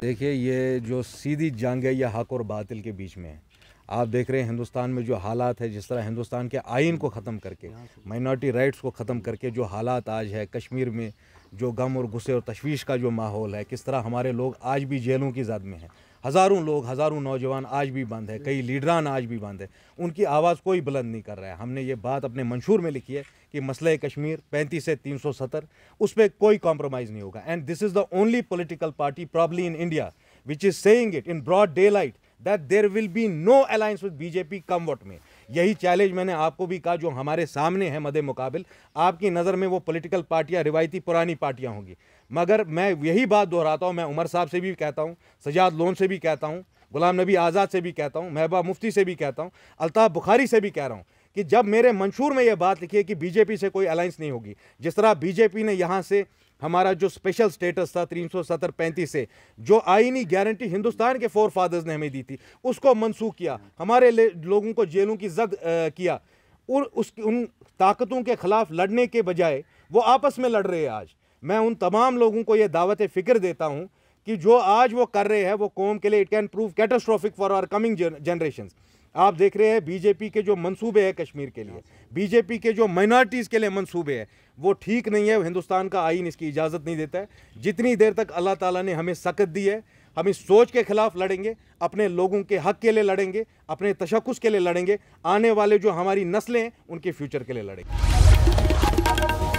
देखिए ये जो सीधी जंग है ये हक और बातिल के बीच में है आप देख रहे हैं हिंदुस्तान में जो हालात है जिस तरह हिंदुस्तान के आइन को ख़त्म करके माइनॉरिटी राइट्स को ख़त्म करके जो हालात आज है कश्मीर में जो गम और गुस्से और तशवीश का जो माहौल है किस तरह हमारे लोग आज भी जेलों की जद में हैं हज़ारों लोग हज़ारों नौजवान आज भी बंद है कई लीडरान आज भी बंद है उनकी आवाज़ कोई बुलंद नहीं कर रहा है हमने ये बात अपने मंशूर में लिखी है कि मसल कश्मीर पैंतीस से तीन सौ सत्तर उस पर कोई कॉम्प्रोमाइज़ नहीं होगा and this is the only political party probably in India which is saying it in broad daylight that there will be no alliance with BJP come what में यही चैलेंज मैंने आपको भी कहा जो हमारे सामने है मदे मुकाबिल आपकी नज़र में वो पॉलिटिकल पार्टियाँ रिवायती पुरानी पार्टियाँ होंगी मगर मैं यही बात दोहराता हूँ मैं उमर साहब से भी कहता हूँ सजाद लोन से भी कहता हूँ गुलाम नबी आज़ाद से भी कहता हूँ महबा मुफ्ती से भी कहता हूँ अलताफ़ बुखारी से भी कह रहा हूँ कि जब मेरे मंशूर में यह बात लिखी है कि बीजेपी से कोई अलायंस नहीं होगी जिस तरह बीजेपी ने यहाँ से हमारा जो स्पेशल स्टेटस था तीन सौ सत्तर पैंतीस से जो आइनी गारंटी हिंदुस्तान के फोर फादर्स ने हमें दी थी उसको मनसूख किया हमारे लोगों को जेलों की जद किया और उस उन ताकतों के ख़िलाफ़ लड़ने के बजाय वो आपस में लड़ रहे हैं आज मैं उन तमाम लोगों को ये दावत फ़िक्र देता हूँ कि जो आज वो कर रहे हैं वो कौम के लिए it can prove catastrophic for our coming generation आप देख रहे हैं बीजेपी के जो मंसूबे हैं कश्मीर के लिए बीजेपी के जो माइनॉरिटीज़ के लिए मंसूबे हैं वो ठीक नहीं है हिंदुस्तान का आइन इसकी इजाज़त नहीं देता है जितनी देर तक अल्लाह ताला ने हमें सकत दी है हम इस सोच के खिलाफ लड़ेंगे अपने लोगों के हक के लिए लड़ेंगे अपने तशक्स के लिए लड़ेंगे आने वाले जो हमारी नस्लें हैं उनके फ्यूचर के लिए लड़ेंगे